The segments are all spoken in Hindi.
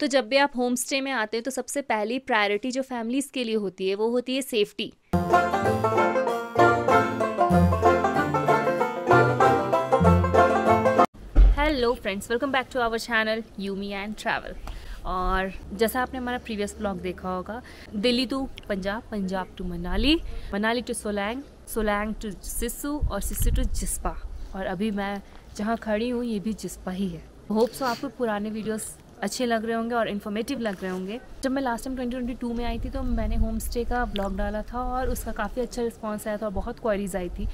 तो जब भी आप होम स्टे में आते हैं तो सबसे पहली प्रायोरिटी जो फैमिलीज़ के लिए होती है वो होती है safety hello friends welcome back to our channel you me and travel और जैसा आपने हमारा प्रीवियस ब्लॉग देखा होगा Delhi to Punjab Punjab to Manali Manali to Solang Solang to Sissu और सिसु टू जिस्पा और अभी मैं जहाँ खड़ी हूँ ये भी जिस्पा ही है होप सो आपको पुराने वीडियोस अच्छे लग रहे होंगे और इन्फॉर्मेटिव लग रहे होंगे जब मैं लास्ट टाइम 2022 में आई थी तो मैंने होम स्टे का ब्लॉग डाला था और उसका काफ़ी अच्छा रिस्पॉन्स आया था और बहुत क्वारीज आई थी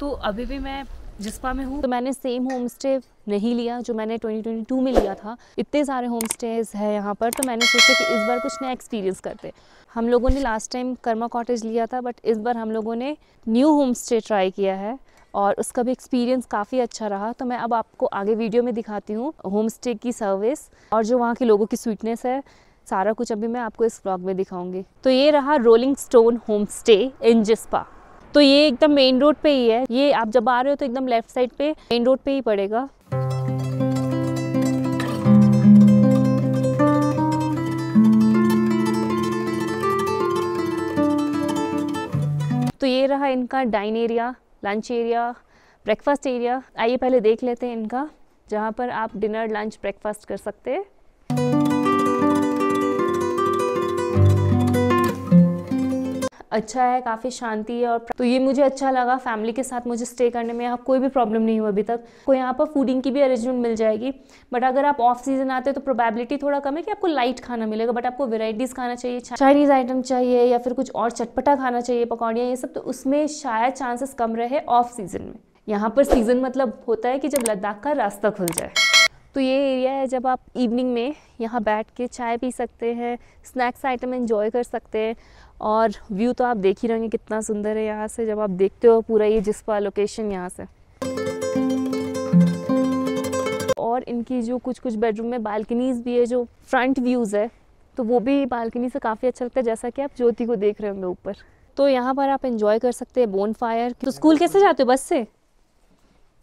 तो अभी भी मैं जिसपा में हूँ तो मैंने सेम होम स्टे नहीं लिया जो मैंने 2022 में लिया था इतने सारे होम स्टेज है यहाँ पर तो मैंने सोचा कि इस बार कुछ नया एक्सपीरियंस करते हम लोगों ने लास्ट टाइम कर्मा कॉटेज लिया था बट इस बार हम लोगों ने न्यू होम स्टे ट्राई किया है और उसका भी एक्सपीरियंस काफ़ी अच्छा रहा तो मैं अब आपको आगे वीडियो में दिखाती हूँ होम स्टे की सर्विस और जो वहाँ के लोगों की स्वीटनेस है सारा कुछ अभी मैं आपको इस ब्लॉग में दिखाऊंगी तो ये रहा Rolling Stone homestay in Jispa तो ये एकदम मेन रोड पे ही है ये आप जब आ रहे हो तो एकदम लेफ्ट साइड पे मेन रोड पे ही पड़ेगा तो ये रहा इनका dine area lunch area breakfast area आइए पहले देख लेते हैं इनका जहाँ पर आप डिनर लंच ब्रेकफास्ट कर सकते हैं अच्छा है काफ़ी शांति है और तो ये मुझे अच्छा लगा फैमिली के साथ मुझे स्टे करने में यहाँ कोई भी प्रॉब्लम नहीं हुआ अभी तक को यहाँ पर फूडिंग की भी अरेंजमेंट मिल जाएगी बट अगर आप ऑफ सीजन आते हैं तो प्रोबेबिलिटी थोड़ा कम है कि आपको लाइट खाना मिलेगा बट आपको वेराइटीज़ खाना चाहिए चाइनीज़ आइटम चाहिए या फिर कुछ और चटपटा खाना चाहिए पकौड़ियाँ ये सब तो उसमें शायद चांसेस कम रहे ऑफ सीज़न में यहाँ पर सीज़न मतलब होता है कि जब लद्दाख का रास्ता खुल जाए तो ये एरिया है जब आप इवनिंग में यहाँ बैठ के चाय पी सकते हैं स्नैक्स आइटम एंजॉय कर सकते हैं और व्यू तो आप देख ही रहेंगे कितना सुंदर है यहाँ से जब आप देखते हो पूरा ये जिसपा लोकेशन यहाँ से और इनकी जो कुछ कुछ बेडरूम में बालकनीज भी है जो फ्रंट व्यूज़ है तो वो भी बालकनी से काफ़ी अच्छा लगता है जैसा कि आप ज्योति को देख रहे होंगे ऊपर तो यहाँ पर आप इन्जॉय कर सकते हैं बोन फायर तो स्कूल कैसे जाते हो बस से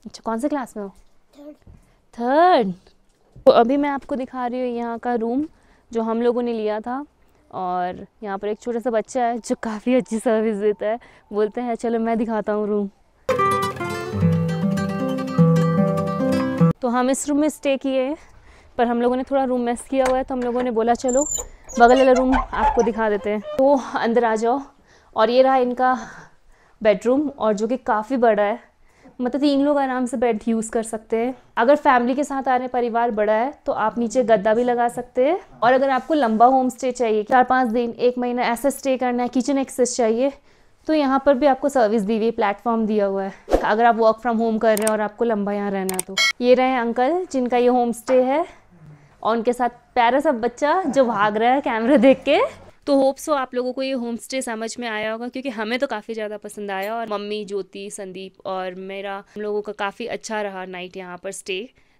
अच्छा कौन से क्लास में हो थर्ड तो अभी मैं आपको दिखा रही हूँ यहाँ का रूम जो हम लोगों ने लिया था और यहाँ पर एक छोटा सा बच्चा है जो काफ़ी अच्छी सर्विस देता है बोलते हैं चलो मैं दिखाता हूँ रूम तो हम इस रूम में स्टे किए पर हम लोगों ने थोड़ा रूम मिस किया हुआ है तो हम लोगों ने बोला चलो बगल वाला रूम आपको दिखा देते हैं तो अंदर आ जाओ और ये रहा इनका बेडरूम और जो कि काफ़ी बड़ा है मतलब तीन लोग आराम से बेड यूज़ कर सकते हैं अगर फैमिली के साथ आ रहे परिवार बड़ा है तो आप नीचे गद्दा भी लगा सकते हैं और अगर आपको लंबा होम स्टे चाहिए चार पाँच दिन एक महीना ऐसा स्टे करना है किचन एक्सेस चाहिए तो यहाँ पर भी आपको सर्विस दी हुई प्लेटफॉर्म दिया हुआ है अगर आप वर्क फ्रॉम होम कर रहे हैं और आपको लंबा यहाँ रहना है तो ये रहे अंकल जिनका ये होम स्टे है और उनके साथ प्यारा सा बच्चा जो भाग रहा है कैमरा देख के तो होप्स हो आप लोगों को ये होम स्टे समझ में आया होगा क्योंकि हमें तो काफ़ी ज़्यादा पसंद आया और मम्मी ज्योति संदीप और मेरा हम लोगों का काफ़ी अच्छा रहा नाइट यहाँ पर स्टे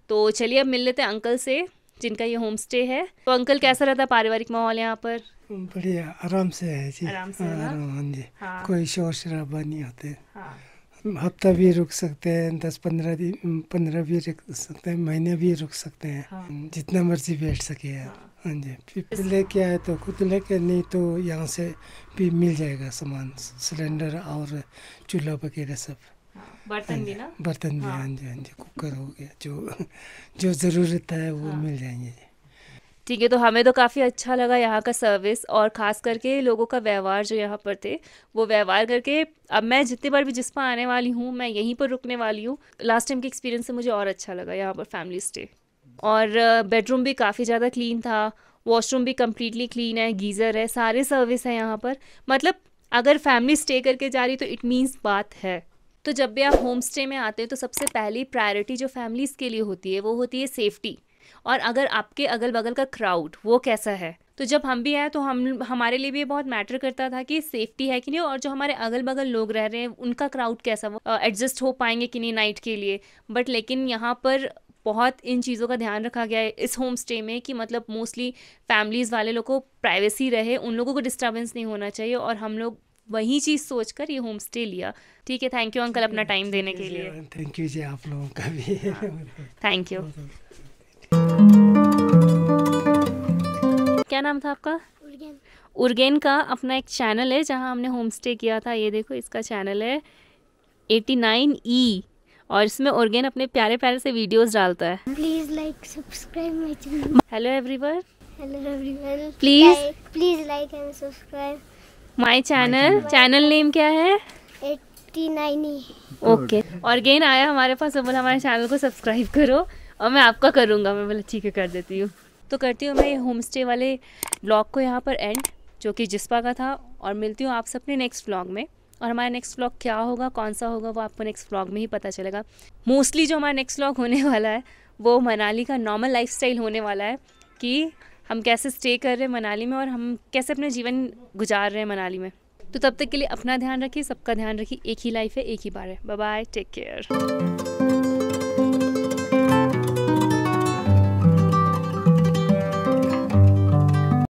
तो चलिए अब मिल लेते हैं अंकल से जिनका ये होम स्टे है तो अंकल कैसा रहता है पारिवारिक माहौल यहाँ पर बढ़िया आराम से है जी आराम से आराम हाँ जी हाँ। कोई शोर शराबा नहीं होते हाँ। हफ्ता भी रुक सकते हैं दस पंद्रह दिन पंद्रह भी रुक सकते हैं महीने भी रुक सकते हैं हाँ। जितना मर्जी बैठ सके आप हाँ। हाँ जी फिर लेके आए तो खुद लेके नहीं तो यहाँ से भी मिल जाएगा सामान सिलेंडर और चूल्हा वगैरह सब बर्तन हाँ भी ना बर्तन भी हाँ।, हाँ जी हाँ जी कुकर हो गया जो जो ज़रूरत है वो हाँ। मिल जाएंगे ठीक है तो हमें तो काफ़ी अच्छा लगा यहाँ का सर्विस और ख़ास करके लोगों का व्यवहार जो यहाँ पर थे वो व्यवहार करके अब मैं जितनी बार भी जिस पर आने वाली हूँ मैं यहीं पर रुकने वाली हूँ लास्ट टाइम के एक्सपीरियंस से मुझे और अच्छा लगा यहाँ पर फैमिली स्टे और बेडरूम भी काफ़ी ज़्यादा क्लीन था वॉशरूम भी कम्प्लीटली क्लीन है गीज़र है सारे सर्विस हैं यहाँ पर मतलब अगर फैमिली स्टे करके जा रही तो इट मीन्स बात है तो जब भी आप होम स्टे में आते हैं तो सबसे पहली प्रायोरिटी जो फैमिलीज़ के लिए होती है वो होती है सेफ्टी और अगर आपके अगल बगल का क्राउड वो कैसा है तो जब हम भी आए तो हम हमारे लिए भी बहुत मैटर करता था कि सेफ्टी है कि नहीं और जो हमारे अगल बगल लोग रह रहे हैं उनका क्राउड कैसा वो एडजस्ट हो पाएंगे कि नहीं नाइट के लिए बट लेकिन यहाँ पर बहुत इन चीज़ों का ध्यान रखा गया है इस होम स्टे में कि मतलब मोस्टली फैमिलीज़ वाले लोगों को प्राइवेसी रहे उन लोगों को डिस्टर्बेंस नहीं होना चाहिए और हम लोग वही चीज़ सोच कर ये होम स्टे लिया ठीक है थैंक यू अंकल अपना टाइम देने के लिए थैंक यू जी आप लोगों का भी थैंक हाँ, यू क्या नाम था आपका उर्गेन उर्गेन का अपना एक चैनल है जहाँ हमने होम स्टे किया था ये देखो इसका चैनल है एटी नाइन ई और इसमें ओरगेन अपने प्यारे प्यारे से वीडियोस डालता है please like subscribe my channel hello everyone hello everyone please please like and subscribe my channel channel name क्या है एट्टी ओके ऑर्गेन आया हमारे पास और तो बोला हमारे चैनल को सब्सक्राइब करो और मैं आपका करूँगा मैं बोला ठीक है कर देती हूँ तो करती हूँ मैं ये होम स्टे वाले ब्लॉग को यहाँ पर एंड जो कि जिस्पा का था और मिलती हूँ आप सबने नेक्स्ट ब्लॉग में और हमारा नेक्स्ट व्लॉग क्या होगा कौन सा होगा वो आपको नेक्स्ट व्लॉग में ही पता चलेगा मोस्टली जो हमारा नेक्स्ट व्लॉग होने वाला है वो मनाली का नॉर्मल स्टाइल होने वाला है कि हम कैसे स्टे कर रहे हैं मनाली में और हम कैसे अपने जीवन गुजार रहे हैं मनाली में तो तब तक के लिए अपना ध्यान रखिए सबका ध्यान रखिए एक ही लाइफ है एक ही बार है बाय टेक केयर